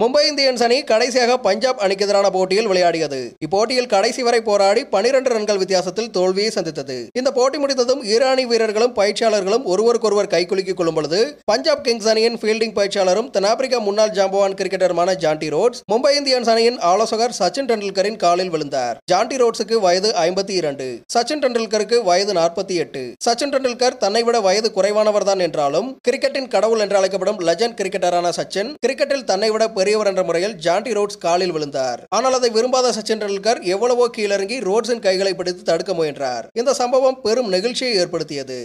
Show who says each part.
Speaker 1: Mumbai Indians அணி கடைசியாக பஞ்சாப் அணிக்கு எதிரான போட்டியில் விளையாடியது இப்போட்டியில் கடைசி வரை போராடி பனிரெண்டு ரன்கள் வித்தியாசத்தில் தோல்வியை சந்தித்தது இந்த போட்டி முடிந்ததும் இரு அணி வீரர்களும் பயிற்சியாளர்களும் ஒருவருக்கொருவர் கைக்குலுக்கிக் கொள்ளும் பொழுது பஞ்சாப் கிங்ஸ் அணியின் ஃபீல்டிங் பயிற்சியாளரும் தென்னாப்பிரிக்கா முன்னாள் ஜாம்பவான் கிரிக்கெட்டருமான ஜான்டி ரோட்ஸ் மும்பை இந்தியன்ஸ் அணியின் ஆலோசகர் சச்சின் டெண்டுல்கரின் காலில் விழுந்தார் ஜான்டி ரோட்ஸுக்கு வயது ஐம்பத்தி இரண்டு சச்சின் டெண்டுல்கருக்கு வயது நாற்பத்தி எட்டு சச்சின் டெண்டுல்கர் தன்னை விட வயது குறைவானவர் தான் என்றாலும் கிரிக்கெட்டின் கடவுள் என்று அழைக்கப்படும் லெஜண்ட் கிரிக்கெட்டரான சச்சின் கிரிக்கெட்டில் தன்னை விட பெரிய பெரியவர் என்ற முறையில் ஜாண்டி ரோட்ஸ் காலில் விழுந்தார் ஆனால் அதை விரும்பாத சச்சின் டெண்டுல்கர் எவ்வளவோ கீழிறங்கி ரோட்ஸின் கைகளை பிடித்து தடுக்க முயன்றார் இந்த சம்பவம் பெரும் நெகிழ்ச்சியை ஏற்படுத்தியது